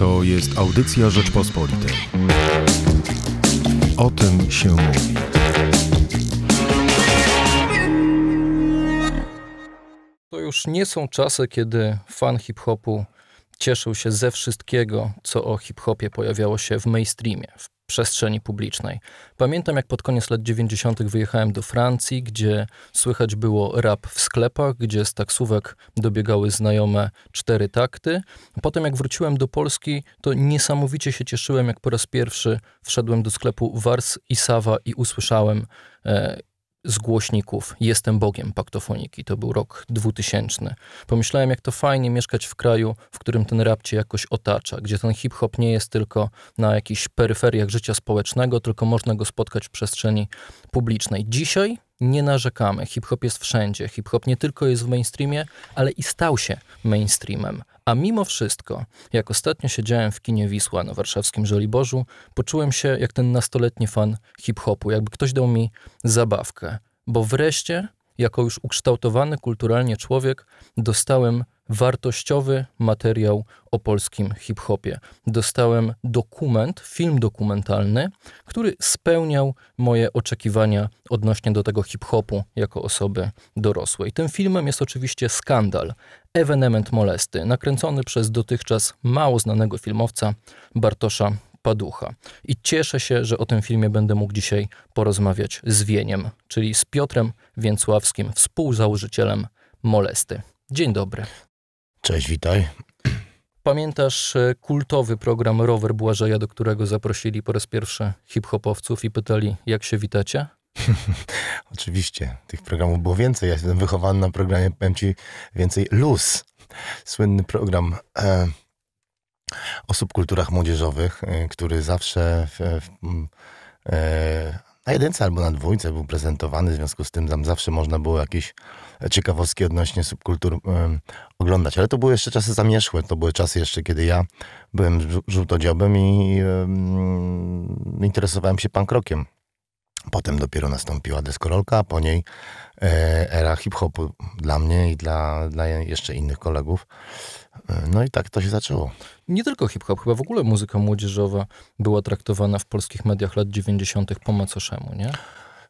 To jest Audycja Rzeczpospolitej. O tym się mówi. To już nie są czasy, kiedy fan hip-hopu cieszył się ze wszystkiego, co o hip-hopie pojawiało się w mainstreamie. W przestrzeni publicznej. Pamiętam, jak pod koniec lat 90. wyjechałem do Francji, gdzie słychać było rap w sklepach, gdzie z taksówek dobiegały znajome cztery takty. Potem, jak wróciłem do Polski, to niesamowicie się cieszyłem, jak po raz pierwszy wszedłem do sklepu Wars i Sawa i usłyszałem e, z głośników Jestem Bogiem paktofoniki. To był rok 2000. Pomyślałem, jak to fajnie mieszkać w kraju, w którym ten rap cię jakoś otacza, gdzie ten hip-hop nie jest tylko na jakichś peryferiach życia społecznego, tylko można go spotkać w przestrzeni publicznej. Dzisiaj nie narzekamy. Hip-hop jest wszędzie. Hip-hop nie tylko jest w mainstreamie, ale i stał się mainstreamem. A mimo wszystko, jak ostatnio siedziałem w kinie Wisła na warszawskim Żoliborzu, poczułem się jak ten nastoletni fan hip-hopu, jakby ktoś dał mi zabawkę. Bo wreszcie, jako już ukształtowany kulturalnie człowiek, dostałem wartościowy materiał o polskim hip-hopie. Dostałem dokument, film dokumentalny, który spełniał moje oczekiwania odnośnie do tego hip-hopu jako osoby dorosłej. Tym filmem jest oczywiście Skandal, ewenement molesty, nakręcony przez dotychczas mało znanego filmowca Bartosza Paducha. I cieszę się, że o tym filmie będę mógł dzisiaj porozmawiać z Wieniem, czyli z Piotrem Więcławskim, współzałożycielem Molesty. Dzień dobry. Cześć, witaj. Pamiętasz e, kultowy program Rower Błażeja, do którego zaprosili po raz pierwszy hip-hopowców i pytali, jak się witacie? Oczywiście, tych programów było więcej. Ja jestem wychowany na programie, powiem ci więcej, Luz, Słynny program e, w kulturach młodzieżowych, e, który zawsze w, w, mm, e, na jedynce albo na dwójce był prezentowany, w związku z tym tam zawsze można było jakieś ciekawostki odnośnie subkultur oglądać. Ale to były jeszcze czasy zamierzchłe. To były czasy jeszcze, kiedy ja byłem żółtodziobem i interesowałem się pankrokiem. Potem dopiero nastąpiła deskorolka, a po niej e, era hip-hopu dla mnie i dla, dla jeszcze innych kolegów. E, no i tak to się zaczęło. Nie tylko hip-hop, chyba w ogóle muzyka młodzieżowa była traktowana w polskich mediach lat 90. po macoszemu, nie?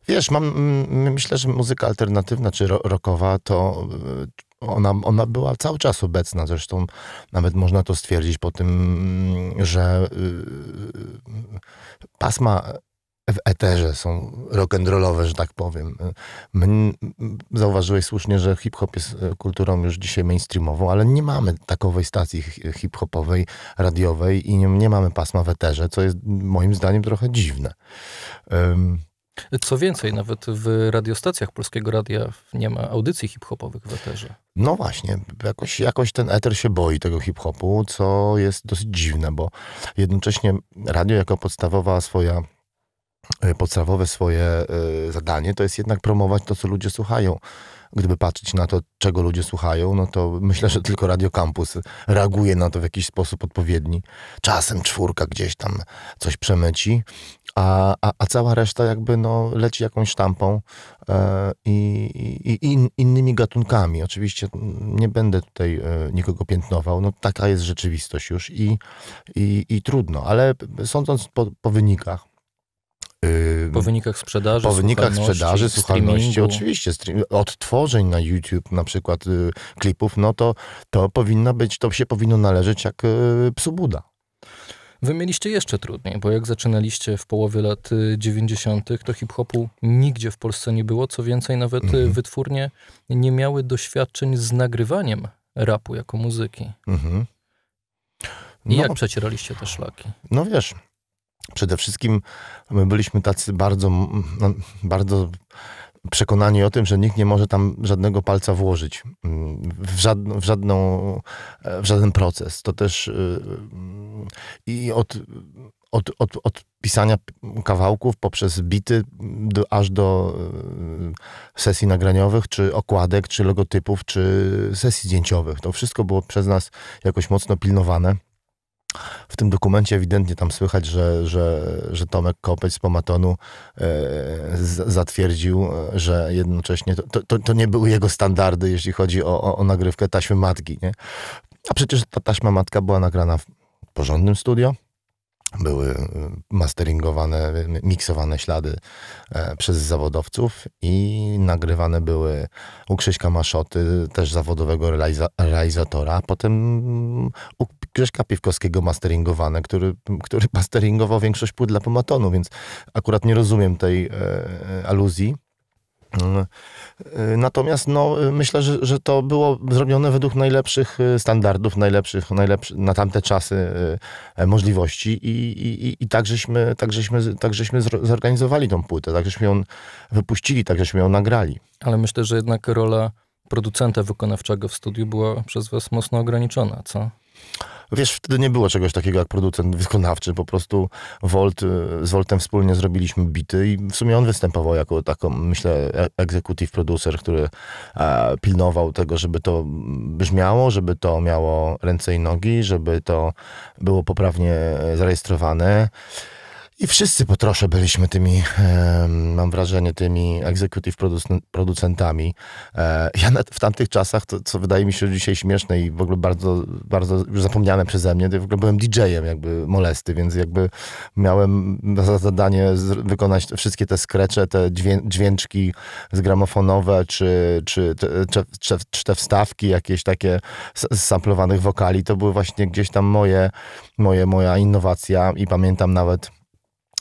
Wiesz, mam, mm, mm, myślę, że muzyka alternatywna czy rockowa to y, ona, ona była cały czas obecna. Zresztą nawet można to stwierdzić po tym, mm, że y, y, pasma w eterze są rock'n'rollowe, że tak powiem. Zauważyłeś słusznie, że hip-hop jest kulturą już dzisiaj mainstreamową, ale nie mamy takowej stacji hip-hopowej, radiowej i nie, nie mamy pasma w eterze, co jest moim zdaniem trochę dziwne. Um, co więcej, nawet w radiostacjach Polskiego Radia nie ma audycji hip-hopowych w eterze. No właśnie, jakoś, jakoś ten eter się boi tego hip-hopu, co jest dosyć dziwne, bo jednocześnie radio jako podstawowa swoja y, podstawowe swoje y, zadanie to jest jednak promować to, co ludzie słuchają. Gdyby patrzeć na to, czego ludzie słuchają, no to myślę, że tylko Radio Campus reaguje na to w jakiś sposób odpowiedni. Czasem czwórka gdzieś tam coś przemyci, a, a, a, cała reszta jakby no, leci jakąś tampą e, i, i, innymi gatunkami. Oczywiście nie będę tutaj e, nikogo piętnował, no, taka jest rzeczywistość już i, i, i trudno, ale sądząc po, po wynikach, po wynikach sprzedaży, po wynikach sprzedaży, słuchalności, oczywiście, stream, odtworzeń na YouTube, na przykład y, klipów, no to to powinno być, to się powinno należeć jak y, psu Buda. Wy mieliście jeszcze trudniej, bo jak zaczynaliście w połowie lat 90., y, to hip-hopu nigdzie w Polsce nie było. Co więcej, nawet y, mhm. wytwórnie nie miały doświadczeń z nagrywaniem rapu jako muzyki. Mhm. No, I jak przecieraliście te szlaki? No wiesz, przede wszystkim my byliśmy tacy bardzo, bardzo przekonani o tym, że nikt nie może tam żadnego palca włożyć mm, w, żadną, w, żadną, w żaden proces. To też y, y, i od, od, od, od pisania kawałków poprzez bity mm, do, aż do y, sesji nagraniowych, czy okładek, czy logotypów, czy sesji zdjęciowych. To wszystko było przez nas jakoś mocno pilnowane w tym dokumencie ewidentnie tam słychać, że, że, że Tomek Kopeć z Pomatonu e, z, zatwierdził, że jednocześnie to, to, to, nie były jego standardy, jeśli chodzi o, o, o nagrywkę taśmy matki. Nie? A przecież ta taśma matka była nagrana w porządnym studio. Były e, masteringowane, miksowane ślady e, przez zawodowców i nagrywane były u Krzyśka Maszoty, też zawodowego realiza realizatora. Potem u Krzyszka Piwkowskiego masteringowane, który, który masteringował większość płyt dla Pomatonu, więc akurat nie rozumiem tej e, e aluzji. E, e, natomiast no, myślę, że, że to było zrobione według najlepszych standardów, najlepszych, najlepszych na tamte czasy możliwości i, i, i tak, żeśmy, tak, żeśmy, tak żeśmy zorganizowali tą płytę, tak żeśmy ją wypuścili, tak żeśmy ją nagrali. Ale myślę, że jednak rola producenta wykonawczego w studiu była przez was mocno ograniczona, co? Wiesz, wtedy nie było czegoś takiego jak producent wykonawczy, po prostu Volt, y, z Voltem wspólnie zrobiliśmy bity i w sumie on występował jako taką, myślę, e, executive producer, który e, pilnował tego, żeby to brzmiało, żeby to miało ręce i nogi, żeby to było poprawnie e, zarejestrowane. I wszyscy po trosze byliśmy tymi, e, mam wrażenie, tymi executive producentami. E, ja w tamtych czasach, to, co wydaje mi się dzisiaj śmieszne i w ogóle bardzo, bardzo już zapomniane przeze mnie, to w ogóle byłem DJ-em jakby molesty, więc jakby miałem za zadanie z, wykonać wszystkie te skrecze, te dźwię, dźwięczki zgramofonowe, czy, czy, te, czy, czy te wstawki jakieś takie z samplowanych wokali, to były właśnie gdzieś tam moje, moje, moja innowacja i pamiętam nawet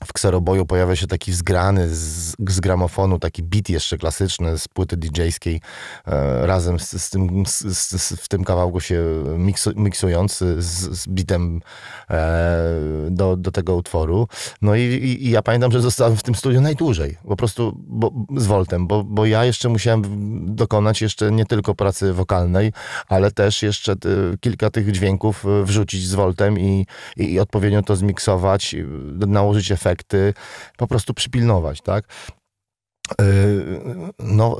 w kseroboju pojawia się taki zgrany z, z gramofonu, taki beat jeszcze klasyczny z płyty DJ-skiej, e, razem z, z tym, z, w tym kawałku się miksu, miksujący z, bitem e, do, do tego utworu. No i, i, i, ja pamiętam, że zostałem w tym studiu najdłużej, po prostu bo, z Woltem, bo, bo ja jeszcze musiałem dokonać jeszcze nie tylko pracy wokalnej, ale też jeszcze ty, e, kilka tych dźwięków e, wrzucić z Woltem i, i, i odpowiednio to zmiksować, nałożyć efekt efekty, po prostu przypilnować, tak? E, no,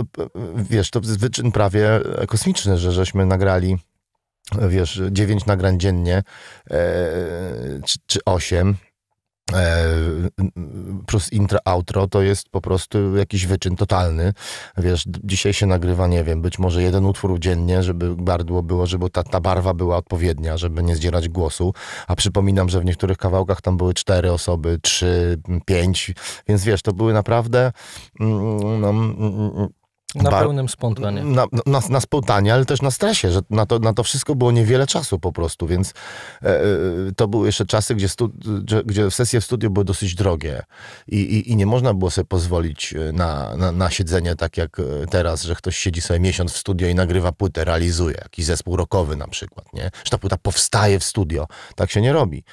wiesz, to wyczyn prawie kosmiczny, że żeśmy nagrali wiesz, dziewięć nagrań dziennie, e, czy, czy 8, E, plus intro, outro, to jest po prostu jakiś wyczyn totalny. Wiesz, dzisiaj się nagrywa, nie wiem, być może jeden utwór dziennie, żeby gardło było, żeby ta, ta barwa była odpowiednia, żeby nie zdzierać głosu. A przypominam, że w niektórych kawałkach tam były cztery osoby, trzy, pięć, więc wiesz, to były naprawdę mm, no, mm, mm, na pełnym spontanie. Na, na, na, spontanie, ale też na stresie, że na to, na to wszystko było niewiele czasu po prostu, więc e, e to były jeszcze czasy, gdzie, stu, gdzie sesje w studiu były dosyć drogie i, i, i nie można było sobie pozwolić e, na, na, na, siedzenie tak jak e, teraz, że ktoś siedzi sobie miesiąc w studio i nagrywa płytę, realizuje jakiś zespół rockowy na przykład, nie? Że ta płyta powstaje w studio. Tak się nie robi.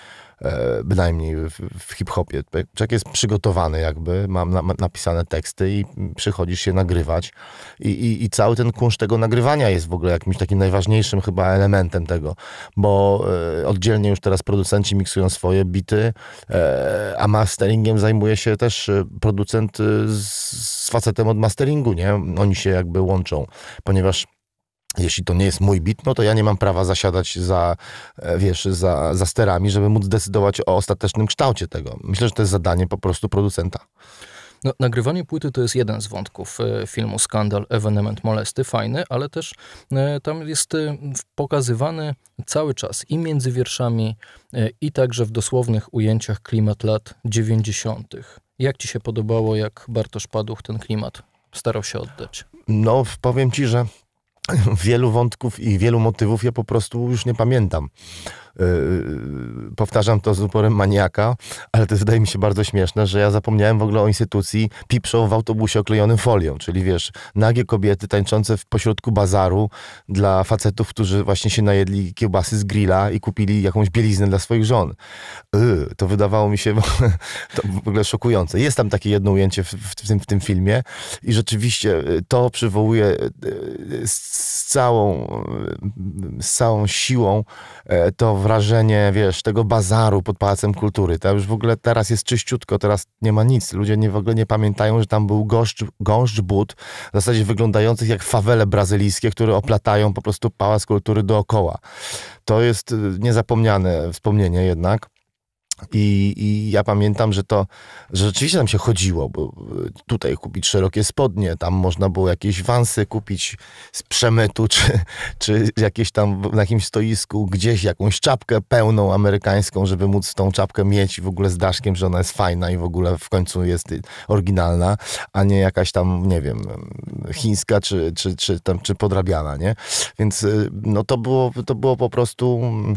E, bynajmniej w, w hip-hopie. Człowiek jest przygotowany jakby, mam na, napisane teksty i przychodzisz się nagrywać I, i, i cały ten kunsz tego nagrywania jest w ogóle jakimś takim najważniejszym chyba elementem tego, bo e, oddzielnie już teraz producenci miksują swoje bity, e, a masteringiem zajmuje się też producent z, z facetem od masteringu, nie? Oni się jakby łączą, ponieważ jeśli to nie jest mój bit, no to ja nie mam prawa zasiadać za, e, wiesz, za, za sterami, żeby móc decydować o ostatecznym kształcie tego. Myślę, że to jest zadanie po prostu producenta. No, nagrywanie płyty to jest jeden z wątków e, filmu Skandal, Evenement Molesty, fajny, ale też e, tam jest pokazywany cały czas i między wierszami, i także w dosłownych ujęciach klimat lat 90. Jak ci się podobało, jak Bartosz Paduch ten klimat starał się oddać? No, powiem ci, że wielu wątków i wielu motywów ja po prostu już nie pamiętam. E, e, powtarzam to z uporem maniaka, ale to wydaje mi się bardzo śmieszne, że ja zapomniałem w ogóle o instytucji peep w autobusie oklejonym folią, czyli wiesz, nagie kobiety tańczące w pośrodku bazaru dla facetów, którzy właśnie się najedli kiełbasy z grilla i kupili jakąś bieliznę dla swoich żon. Yy, to wydawało mi się w ogóle szokujące. Jest tam takie jedno ujęcie w, w, tym, w tym filmie i rzeczywiście to przywołuje z całą, z całą siłą to wrażenie, wiesz, tego bazaru pod Pałacem Kultury. To już w ogóle teraz jest czyściutko, teraz nie ma nic. Ludzie nie, w ogóle nie pamiętają, że tam był gąszcz, gąszcz but, w zasadzie wyglądających jak fawele brazylijskie, które oplatają po prostu Pałac Kultury dookoła. To jest y, niezapomniane wspomnienie jednak. I, I, ja pamiętam, że to że rzeczywiście tam się chodziło, bo e, tutaj kupić szerokie spodnie, tam można było jakieś wansy kupić z przemytu, czy, czy jakieś tam na jakimś stoisku gdzieś jakąś czapkę pełną amerykańską, żeby móc tą czapkę mieć w ogóle z daszkiem, że ona jest fajna i w ogóle w końcu jest y, oryginalna, a nie jakaś tam, nie wiem, chińska czy, czy, czy, tam, czy podrabiana, nie? Więc y, no to było, to było po prostu mm,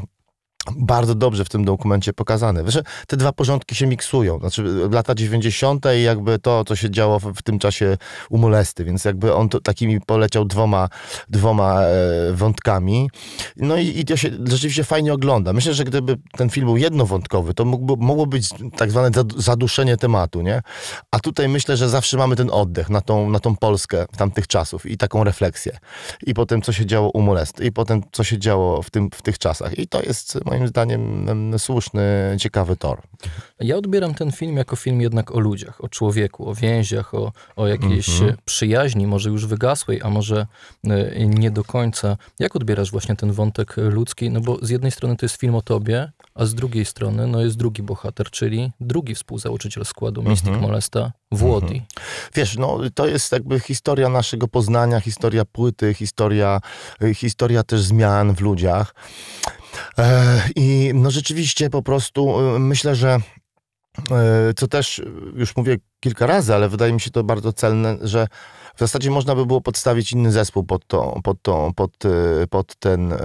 bardzo dobrze w tym dokumencie pokazane. Wiesz, te dwa porządki się miksują. Znaczy lata 90. i jakby to, co się działo w, w, tym czasie u molesty, więc jakby on to, takimi poleciał dwoma, dwoma e, wątkami. No i, i to się rzeczywiście fajnie ogląda. Myślę, że gdyby ten film był jednowątkowy, to mógłby, mogło być tak zwane zaduszenie tematu, nie? A tutaj myślę, że zawsze mamy ten oddech na tą, na tą Polskę tamtych czasów i taką refleksję. I potem, co się działo u molesty i potem, co się działo w, tym, w tych czasach. I to jest moim zdaniem mm, słuszny, ciekawy tor. Ja odbieram ten film jako film jednak o ludziach, o człowieku, o więziach, o, o jakiejś mm -hmm. przyjaźni, może już wygasłej, a może e, nie do końca. Jak odbierasz właśnie ten wątek ludzki? No bo z jednej strony to jest film o tobie, a z drugiej strony no jest drugi bohater, czyli drugi współzałożyciel składu Mystic mm -hmm. Molesta, mhm. Włody. Mm -hmm. Wiesz, no to jest jakby historia naszego poznania, historia płyty, historia, historia też zmian w ludziach. E, I no rzeczywiście po prostu e, myślę, że e, co też już mówię kilka razy, ale wydaje mi się to bardzo celne, że w zasadzie można by było podstawić inny zespół pod, to, pod, to, pod, y, pod, ten, y,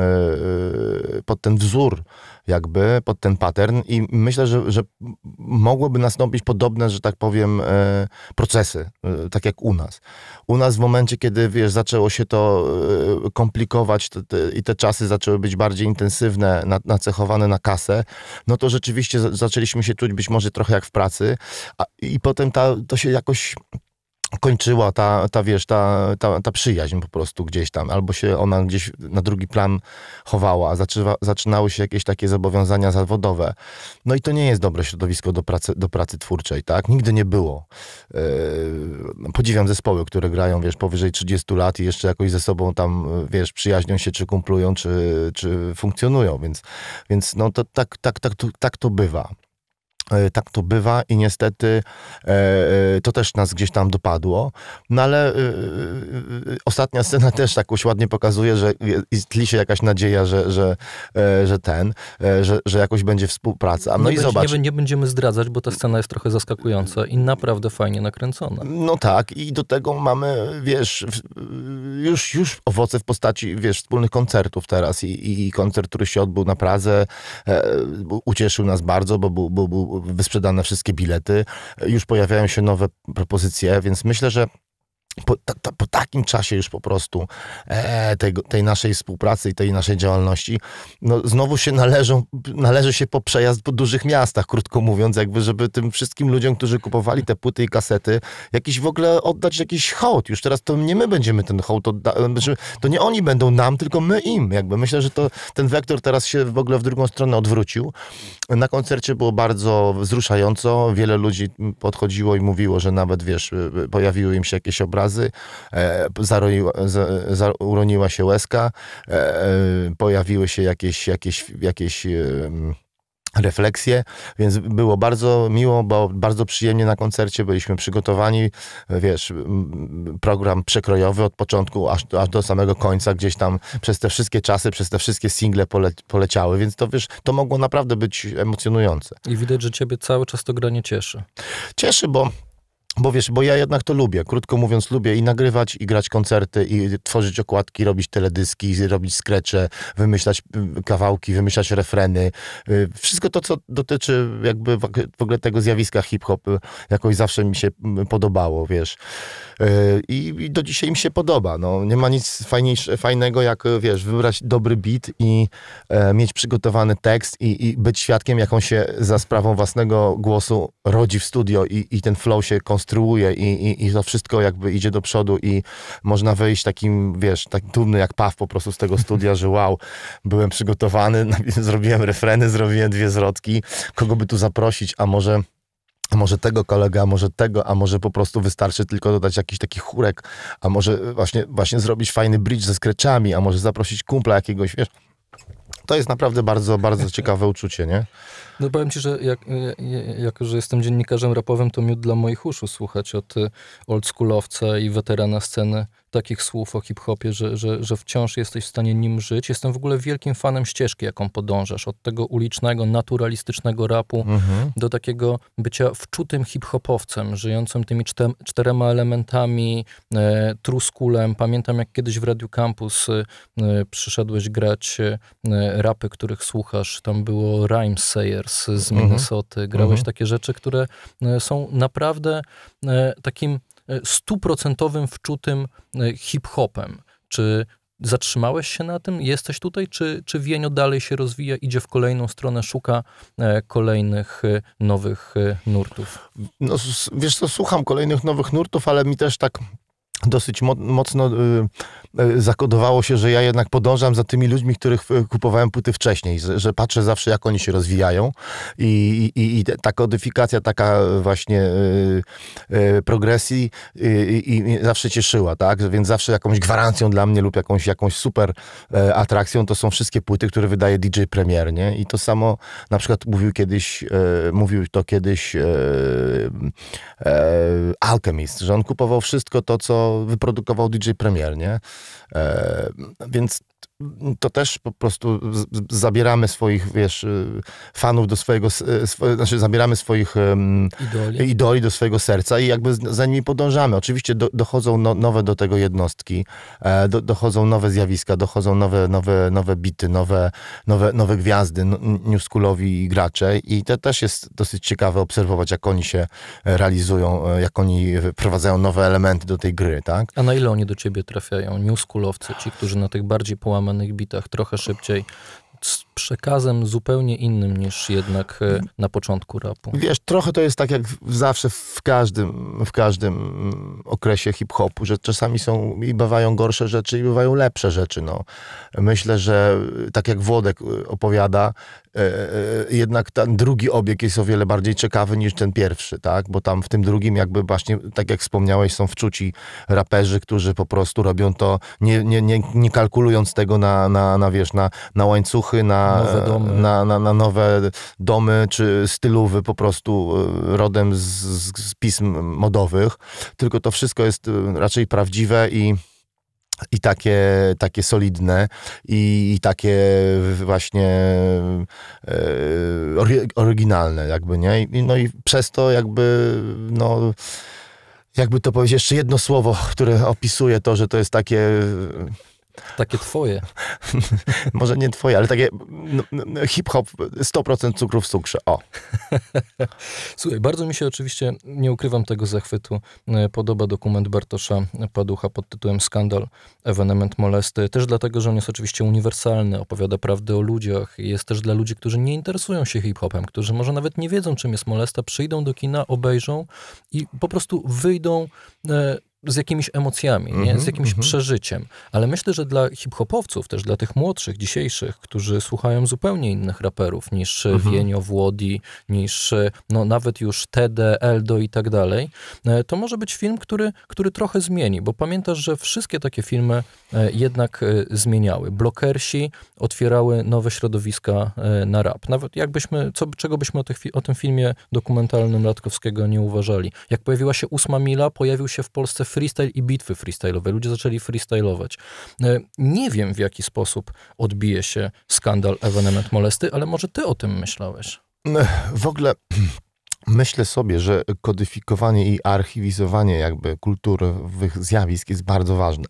y, pod ten wzór, jakby, pod ten pattern i myślę, że, że mogłoby nastąpić podobne, że tak powiem, procesy, tak jak u nas. U nas w momencie, kiedy wiesz, zaczęło się to komplikować to, to, i te czasy zaczęły być bardziej intensywne, na, nacechowane na kasę, no to rzeczywiście zaczęliśmy się czuć być może trochę jak w pracy a, i potem ta, to się jakoś kończyła ta, ta wiesz, ta, ta, ta przyjaźń po prostu gdzieś tam, albo się ona gdzieś na drugi plan chowała, zaczynały się jakieś takie zobowiązania zawodowe. No i to nie jest dobre środowisko do pracy, do pracy twórczej, tak? Nigdy nie było. Yy, podziwiam zespoły, które grają, wiesz, powyżej 30 lat i jeszcze jakoś ze sobą tam, wiesz, przyjaźnią się, czy kumplują, czy, czy funkcjonują, więc, więc no to tak, tak, tak, tak to bywa. E, tak to bywa i niestety e, e, to też nas gdzieś tam dopadło. No ale ostatnia scena też jakoś ładnie pokazuje, że tli się jakaś nadzieja, że, że, że ten, że, że jakoś będzie współpraca. No nie i zobacz. Nie, nie, będziemy zdradzać, bo ta scena jest trochę zaskakująca i naprawdę fajnie nakręcona. No tak i do tego mamy, wiesz, już, już owoce w postaci, wiesz, wspólnych koncertów teraz i, i koncert, który się odbył na Pradze ucieszył nas bardzo, bo był, był wysprzedane wszystkie bilety, już pojawiają się nowe propozycje, więc myślę, że po, ta, ta, po, takim czasie już po prostu e, tej, tej, naszej współpracy i tej naszej działalności, no znowu się należą, należy się po przejazd po dużych miastach, krótko mówiąc, jakby, żeby tym wszystkim ludziom, którzy kupowali te płyty i kasety, jakiś w ogóle oddać jakiś hołd. Już teraz to nie my będziemy ten hołd oddać, znaczy, to nie oni będą nam, tylko my im. Jakby myślę, że to ten wektor teraz się w ogóle w drugą stronę odwrócił. Na koncercie było bardzo wzruszająco, wiele ludzi podchodziło i mówiło, że nawet, wiesz, pojawiły im się jakieś obrazy, obrazy, e, zaroiła, za, za, uroniła się łezka, e, e pojawiły się jakieś, jakieś, jakieś e, refleksje, więc było bardzo miło, bo bardzo przyjemnie na koncercie byliśmy przygotowani, e, wiesz, program przekrojowy od początku aż, aż do samego końca, gdzieś tam przez te wszystkie czasy, przez te wszystkie single pole, poleciały, więc to wiesz, to mogło naprawdę być emocjonujące. I widać, że ciebie cały czas to granie cieszy. Cieszy, bo bo wiesz, bo ja jednak to lubię, krótko mówiąc, lubię i nagrywać, i grać koncerty, i tworzyć okładki, robić teledyski, robić skrecze, wymyślać y, kawałki, wymyślać refreny. Y, wszystko to, co dotyczy jakby w ogóle tego zjawiska hip-hop, y, jakoś zawsze mi się podobało, wiesz. I, do dzisiaj mi się podoba. No. Nie ma nic fajnego, jak wiesz, wybrać dobry beat i e, mieć przygotowany tekst i, i, być świadkiem, jak on się za sprawą własnego głosu rodzi w studio i, i ten flow się konstruuje konstruuje i, i, i to wszystko jakby idzie do przodu i można wyjść takim, wiesz, tak dumny jak paw po prostu z tego studia, że wow, byłem przygotowany, zrobiłem refreny, zrobiłem dwie zwrotki, kogo by tu zaprosić, a może a może tego kolega, a może tego, a może po prostu wystarczy tylko dodać jakiś taki chórek, a może właśnie, właśnie zrobić fajny bridge ze skreczami, a może zaprosić kumpla jakiegoś, wiesz. To jest naprawdę bardzo, bardzo ciekawe uczucie, nie? No powiem ci, że jak, e, e, że jestem dziennikarzem rapowym, to miód dla moich uszu słuchać od e, oldschoolowca i weterana sceny takich słów o hip-hopie, że, że, że wciąż jesteś w stanie nim żyć. Jestem w ogóle wielkim fanem ścieżki, jaką podążasz. Od tego ulicznego, naturalistycznego rapu mhm. do takiego bycia wczutym hip-hopowcem, żyjącym tymi czter czterema elementami, e, truskulem. Pamiętam, jak kiedyś w Radio Campus e, przyszedłeś grać e, rapy, których słuchasz. Tam było Rhyme Sayer, z mhm. minnesota mhm. grałeś mhm. takie rzeczy, które e, są naprawdę e, takim e, stuprocentowym wczutym hip-hopem. Czy zatrzymałeś się na tym? Jesteś tutaj? Czy, czy Wienio dalej się rozwija, idzie w kolejną stronę, szuka kolejnych nowych nurtów? No, wiesz co, słucham kolejnych nowych nurtów, ale mi też tak dosyć mocno y, y, zakodowało się, że ja jednak podążam za tymi ludźmi, których y, kupowałem płyty wcześniej, że, patrzę zawsze, jak oni się rozwijają i, i, i ta kodyfikacja taka właśnie progresji i, i zawsze cieszyła, tak? Więc zawsze jakąś gwarancją dla mnie lub jakąś, jakąś super e, atrakcją to są wszystkie płyty, które wydaje DJ Premier, nie? I to samo na przykład mówił kiedyś, e, mówił to kiedyś e, Alchemist, że on kupował wszystko to, co wyprodukował DJ Premier, nie? E, więc to też po prostu zabieramy swoich, wiesz, y, fanów do swojego, y, sw znaczy zabieramy swoich um, idoli. idoli. do swojego serca i jakby za nimi podążamy. Oczywiście do, dochodzą no, nowe do tego jednostki, e, do, dochodzą nowe zjawiska, dochodzą nowe, nowe, nowe bity, nowe, nowe, nowe gwiazdy, newskulowi gracze i to też jest dosyć ciekawe obserwować, jak oni się e, realizują, e, jak oni wprowadzają nowe elementy do tej gry, tak? A na ile oni do ciebie trafiają? Newskulowcy, ci, którzy na tych bardziej połączonych łamanych bitach, trochę szybciej, przekazem zupełnie innym niż jednak e, na początku rapu. Wiesz, trochę to jest tak jak zawsze w każdym, w każdym okresie hip-hopu, że czasami są i bywają gorsze rzeczy i bywają lepsze rzeczy. No. Myślę, że e, tak jak Włodek e, opowiada, jednak ten drugi obieg jest o wiele bardziej ciekawy niż ten pierwszy, tak? Bo tam w tym drugim jakby właśnie, tak jak wspomniałeś, są wczuci raperzy, którzy po prostu robią to, nie, nie, nie, nie kalkulując tego na, na, na wiesz, na, na łańcuchy, na na nowe, na, na, na, nowe domy czy stylowy po prostu e, rodem z, z pism modowych, tylko to wszystko jest e, raczej prawdziwe i i takie, takie solidne, i, i takie właśnie e, oryginalne, jakby, nie? I, no i przez to jakby, no, jakby to powiedzieć, jeszcze jedno słowo, które opisuje to, że to jest takie takie twoje. Może nie twoje, ale takie no, no, no, hip-hop 100% cukru w cukrze. O. Słuchaj, bardzo mi się oczywiście, nie ukrywam tego zachwytu, e, podoba dokument Bartosza Paducha pod tytułem Skandal, ewenement molesty. Też dlatego, że on jest oczywiście uniwersalny, opowiada prawdę o ludziach i jest też dla ludzi, którzy nie interesują się hip-hopem, którzy może nawet nie wiedzą, czym jest molesta, przyjdą do kina, obejrzą i po prostu wyjdą e, z jakimiś emocjami, nie? z mhm, jakimś mm -hmm. przeżyciem. Ale myślę, że dla hip-hopowców, też dla tych młodszych, dzisiejszych, którzy słuchają zupełnie innych raperów niż mm -hmm. Wienio, Włodi, niż no, nawet już TD, Eldo i tak dalej, e, to może być film, który, który trochę zmieni, bo pamiętasz, że wszystkie takie filmy e, jednak e, zmieniały. Blokersi otwierały nowe środowiska na rap. Nawet jakbyśmy, co, czego byśmy o, tych, o tym filmie dokumentalnym Latkowskiego nie uważali. Jak pojawiła się ósma mila, pojawił się w Polsce freestyle i bitwy freestyle'owe. Ludzie zaczęli freestyle'ować. E, nie wiem, w jaki sposób odbije się skandal ewenement molesty, ale może ty o tym myślałeś. E, w ogóle myślę sobie, że kodyfikowanie i archiwizowanie jakby kulturowych zjawisk jest bardzo ważne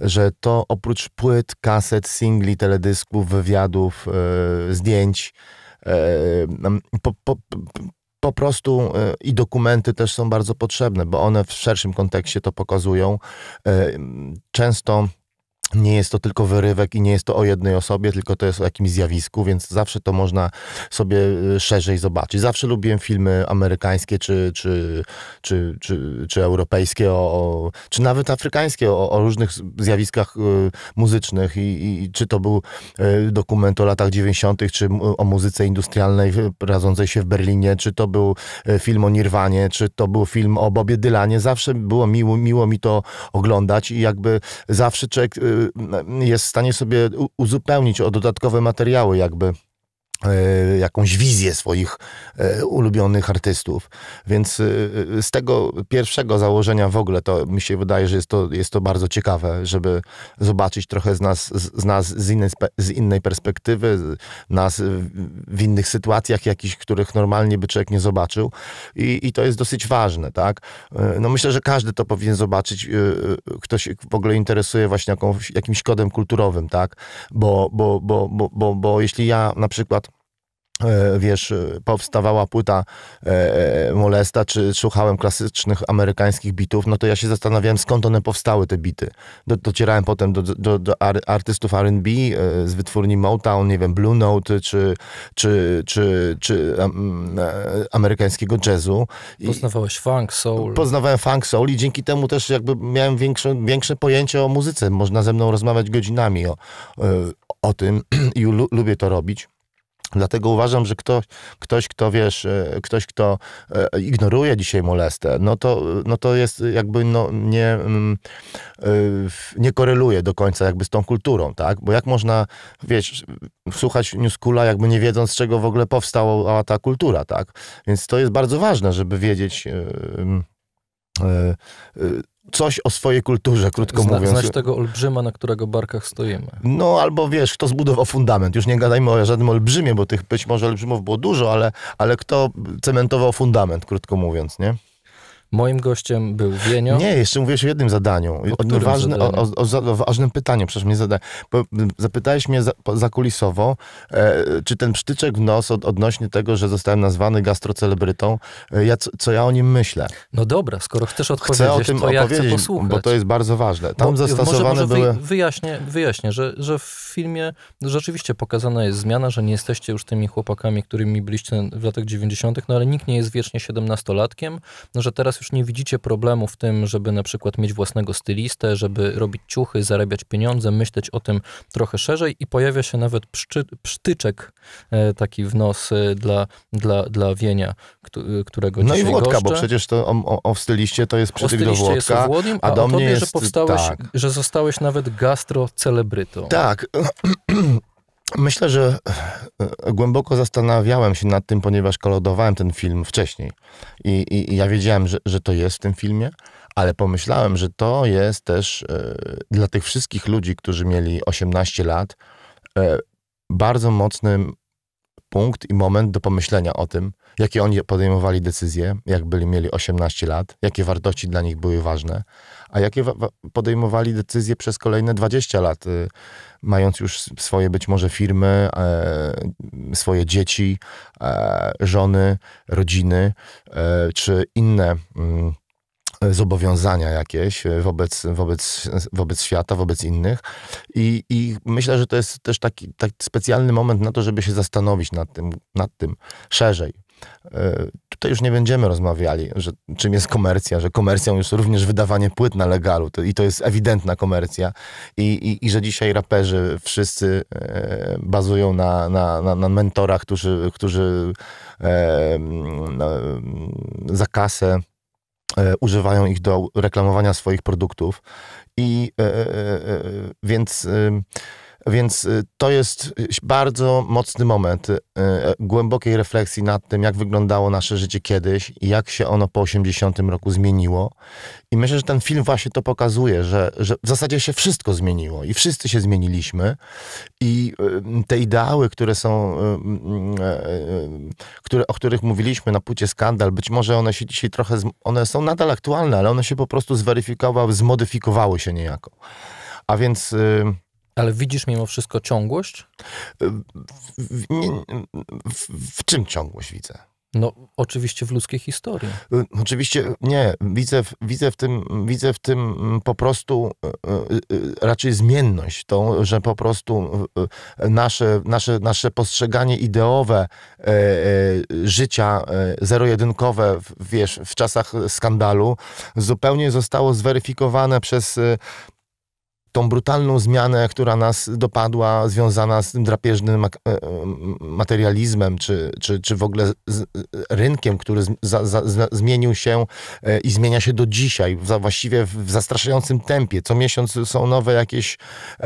że to oprócz płyt, kaset, singli, teledysków, wywiadów, e, zdjęć, po, po, po prostu e, i dokumenty też są bardzo potrzebne, bo one w szerszym kontekście to pokazują. E, często nie jest to tylko wyrywek i nie jest to o jednej osobie, tylko to jest o jakimś zjawisku, więc zawsze to można sobie y, szerzej zobaczyć. Zawsze lubiłem filmy amerykańskie czy, czy, czy, czy, czy europejskie, o, o, czy nawet afrykańskie o, o różnych zjawiskach y, muzycznych I, I, czy to był y, dokument o latach 90., czy o muzyce industrialnej radzącej się w Berlinie, czy to był y, film o Nirwanie, czy to był film o Bobie Dylanie. Zawsze było miło, miło mi to oglądać i jakby zawsze człowiek y, Y, jest w stanie sobie uzupełnić o dodatkowe materiały, jakby E, jakąś wizję swoich e, ulubionych artystów. Więc e, z tego pierwszego założenia w ogóle to mi się wydaje, że jest to, jest to bardzo ciekawe, żeby zobaczyć trochę z nas z, nas z, innej, z innej perspektywy, nas w innych sytuacjach jakichś, których normalnie by człowiek nie zobaczył i, i to jest dosyć ważne, tak? No myślę, że każdy to powinien zobaczyć, ktoś w ogóle interesuje właśnie jakąś, jakimś kodem kulturowym, tak? Bo, bo, bo, bo, bo, bo jeśli ja na przykład E, wiesz, e, powstawała płyta e, e, Molesta, czy słuchałem klasycznych amerykańskich bitów, no to ja się zastanawiałem, skąd one powstały, te bity. Do, docierałem potem do, do, do artystów R&B e, z wytwórni Motown, nie wiem, Blue Note, czy, czy, czy, czy e, amerykańskiego jazzu. I Poznawałeś funk, soul. Poznawałem funk, soul i dzięki temu też jakby miałem większe, większe pojęcie o muzyce. Można ze mną rozmawiać godzinami o, o tym i lubię to robić. Dlatego uważam, że ktoś, ktoś kto wiesz, e, ktoś, kto e, ignoruje dzisiaj molestę, no to, no to jest jakby no, nie, mm, e, nie koreluje do końca jakby z tą kulturą, tak? Bo jak można, wiesz, słuchać newskula jakby nie wiedząc, z czego w ogóle powstała ta kultura, tak? Więc to jest bardzo ważne, żeby wiedzieć mm, coś o swojej kulturze, krótko Zna, mówiąc. Znać tego olbrzyma, na którego barkach stoimy. No albo wiesz, kto zbudował fundament. Już nie gadajmy o żadnym olbrzymie, bo tych być może olbrzymów było dużo, ale, ale kto cementował fundament, krótko mówiąc, nie? Moim gościem był Wienio. Nie, jeszcze mówiłeś o jednym zadaniu. O, ważny, zadaniu? O, o, o, ważnym pytaniu, przecież mnie zada... zapytałeś mnie za, zakulisowo, e, czy ten psztyczek w nos od, odnośnie tego, że zostałem nazwany gastrocelebrytą, e, ja, co, co, ja o nim myślę? No dobra, skoro chcesz odpowiedzieć, chcę o tym to ja chcę posłuchać. Bo to jest bardzo ważne. Tam bo, y, zastosowane może, może były... Wyjaśnię, wyjaśnię że, że w filmie no, rzeczywiście pokazana jest zmiana, że nie jesteście już tymi chłopakami, którymi byliście w latach 90., no ale nikt nie jest wiecznie 17-latkiem, no, że teraz już już nie widzicie problemu w tym, żeby na przykład mieć własnego stylistę, żeby robić ciuchy, zarabiać pieniądze, myśleć o tym trochę szerzej i pojawia się nawet pszczy, psztyczek e, taki w nos e, dla, dla, dla Wienia, e, którego no dzisiaj No i Włodka, goszczę. bo przecież to o, o, w styliście to jest przytyk do Włodka, jest a, a do mnie tobie, jest... Że, powstałeś, tak. że zostałeś nawet gastrocelebrytą. Tak. Myślę, że e, głęboko zastanawiałem się nad tym, ponieważ kolodowałem ten film wcześniej i, i, i ja wiedziałem, że, że to jest w tym filmie, ale pomyślałem, że to jest też y, dla tych wszystkich ludzi, którzy mieli 18 lat, y, bardzo mocny punkt i moment do pomyślenia o tym, jakie oni podejmowali decyzje, jak byli mieli 18 lat, jakie wartości dla nich były ważne, a jakie podejmowali decyzje przez kolejne 20 lat, y, mając już swoje być może firmy, e, swoje dzieci, e, żony, rodziny, e, czy inne mm, zobowiązania jakieś wobec, wobec, wobec świata, wobec innych. I, I myślę, że to jest też taki, taki specjalny moment na to, żeby się zastanowić nad tym, nad tym szerzej. E, tutaj już nie będziemy rozmawiali, że czym jest komercja, że komercją jest również wydawanie płyt na legalu to, i to jest ewidentna komercja i, i, i że dzisiaj raperzy wszyscy e, bazują na, na, na, na, mentorach, którzy, którzy e, na, za kasę e, używają ich do reklamowania swoich produktów i e, e, więc więc y, to jest bardzo mocny moment y, y, głębokiej refleksji nad tym, jak wyglądało nasze życie kiedyś i jak się ono po 80 roku zmieniło. I myślę, że ten film właśnie to pokazuje, że, że w zasadzie się wszystko zmieniło i wszyscy się zmieniliśmy. I te ideały, które są, mm, e, e, które, o których mówiliśmy na płycie Skandal, być może one się dzisiaj trochę, one są nadal aktualne, ale one się po prostu zweryfikowały, zmodyfikowały się niejako. A więc ale widzisz mimo wszystko ciągłość? Y, w, w, w, czym ciągłość widzę? No, oczywiście w ludzkiej historii. Y, oczywiście nie, widzę, widzę, w, tym, widzę w tym mm, po prostu y, raczej zmienność, tą, że po prostu nasze, nasze, nasze postrzeganie ideowe e, e, życia e, zero-jedynkowe, wiesz, w czasach skandalu zupełnie zostało zweryfikowane przez tą brutalną zmianę, która nas dopadła, związana z tym drapieżnym e, e, materializmem, czy, czy, czy w ogóle e, rynkiem, który za, za, zmienił się i zmienia się do dzisiaj, właściwie w zastraszającym tempie. Co miesiąc są nowe jakieś. E,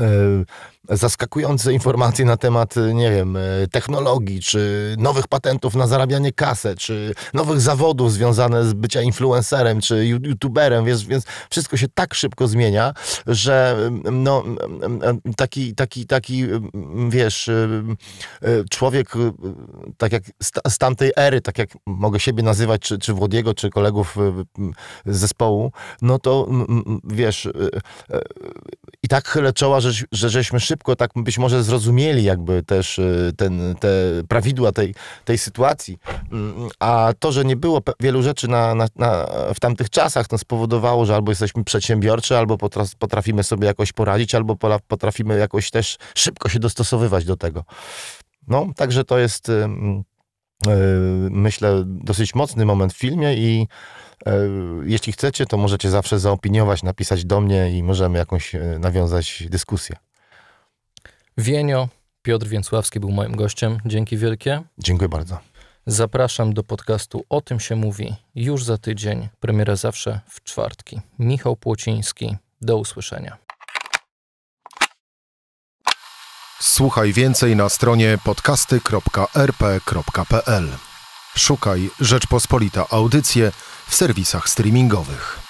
e, zaskakujące informacje na temat, y, nie wiem, y, technologii, czy nowych patentów na zarabianie kasy, czy nowych zawodów związane z bycia influencerem, czy youtuberem, więc, więc wszystko się tak szybko zmienia, że mm, no, mm, mm, taki, taki, taki, wiesz, y, człowiek tak jak z tamtej ery, tak jak mogę siebie nazywać, czy, czy Włodziego, czy kolegów z zespołu, no to wiesz, i tak chylę czoła, że, że żeśmy szybko szybko tak być może zrozumieli jakby też y, ten, te prawidła tej, tej sytuacji. Mm, a to, że nie było wielu rzeczy na, na, na w tamtych czasach, to no, spowodowało, że albo jesteśmy przedsiębiorczy, albo potrafimy sobie jakoś poradzić, albo potrafimy jakoś też szybko się dostosowywać do tego. No, także to jest y, y, myślę, dosyć mocny moment w filmie i jeśli chcecie, to możecie zawsze zaopiniować, napisać do mnie i możemy jakąś nawiązać dyskusję. Wienio. Piotr Więcławski był moim gościem. Dzięki wielkie. Dziękuję bardzo. Zapraszam do podcastu O tym się mówi już za tydzień. Premiera zawsze w czwartki. Michał Płociński. Do usłyszenia. Słuchaj więcej na stronie podcasty.rp.pl. Szukaj Rzeczpospolita Audycje w serwisach streamingowych.